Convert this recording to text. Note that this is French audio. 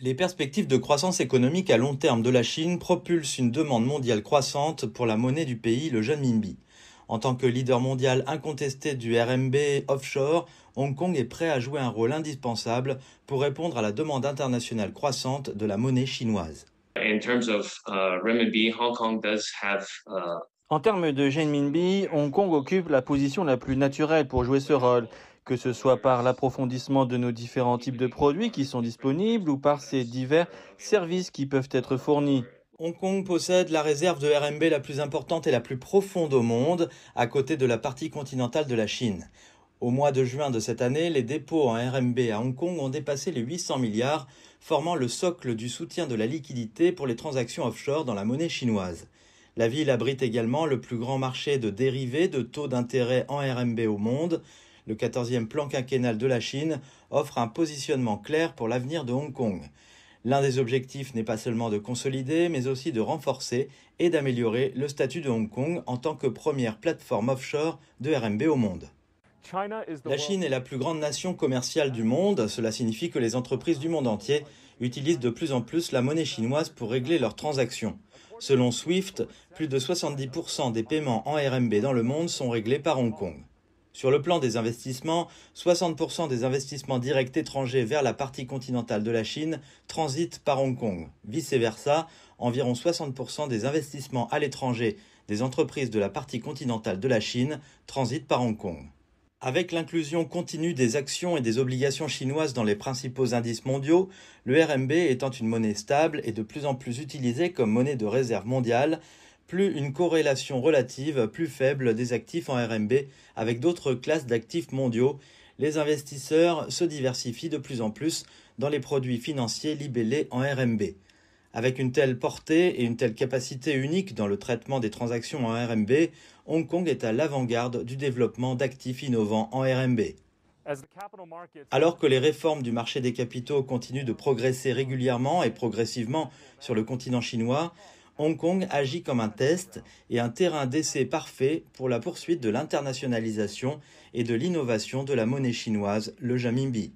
Les perspectives de croissance économique à long terme de la Chine propulsent une demande mondiale croissante pour la monnaie du pays, le renminbi. En tant que leader mondial incontesté du RMB offshore, Hong Kong est prêt à jouer un rôle indispensable pour répondre à la demande internationale croissante de la monnaie chinoise. Uh, uh, en termes de renminbi, Hong Kong occupe la position la plus naturelle pour jouer ce rôle que ce soit par l'approfondissement de nos différents types de produits qui sont disponibles ou par ces divers services qui peuvent être fournis. Hong Kong possède la réserve de RMB la plus importante et la plus profonde au monde, à côté de la partie continentale de la Chine. Au mois de juin de cette année, les dépôts en RMB à Hong Kong ont dépassé les 800 milliards, formant le socle du soutien de la liquidité pour les transactions offshore dans la monnaie chinoise. La ville abrite également le plus grand marché de dérivés de taux d'intérêt en RMB au monde, le 14e plan quinquennal de la Chine offre un positionnement clair pour l'avenir de Hong Kong. L'un des objectifs n'est pas seulement de consolider, mais aussi de renforcer et d'améliorer le statut de Hong Kong en tant que première plateforme offshore de RMB au monde. La Chine est la plus grande nation commerciale du monde. Cela signifie que les entreprises du monde entier utilisent de plus en plus la monnaie chinoise pour régler leurs transactions. Selon SWIFT, plus de 70% des paiements en RMB dans le monde sont réglés par Hong Kong. Sur le plan des investissements, 60% des investissements directs étrangers vers la partie continentale de la Chine transitent par Hong Kong. Vice-versa, environ 60% des investissements à l'étranger des entreprises de la partie continentale de la Chine transitent par Hong Kong. Avec l'inclusion continue des actions et des obligations chinoises dans les principaux indices mondiaux, le RMB étant une monnaie stable et de plus en plus utilisée comme monnaie de réserve mondiale, plus une corrélation relative plus faible des actifs en RMB avec d'autres classes d'actifs mondiaux, les investisseurs se diversifient de plus en plus dans les produits financiers libellés en RMB. Avec une telle portée et une telle capacité unique dans le traitement des transactions en RMB, Hong Kong est à l'avant-garde du développement d'actifs innovants en RMB. Alors que les réformes du marché des capitaux continuent de progresser régulièrement et progressivement sur le continent chinois, Hong Kong agit comme un test et un terrain d'essai parfait pour la poursuite de l'internationalisation et de l'innovation de la monnaie chinoise, le Jaminbi.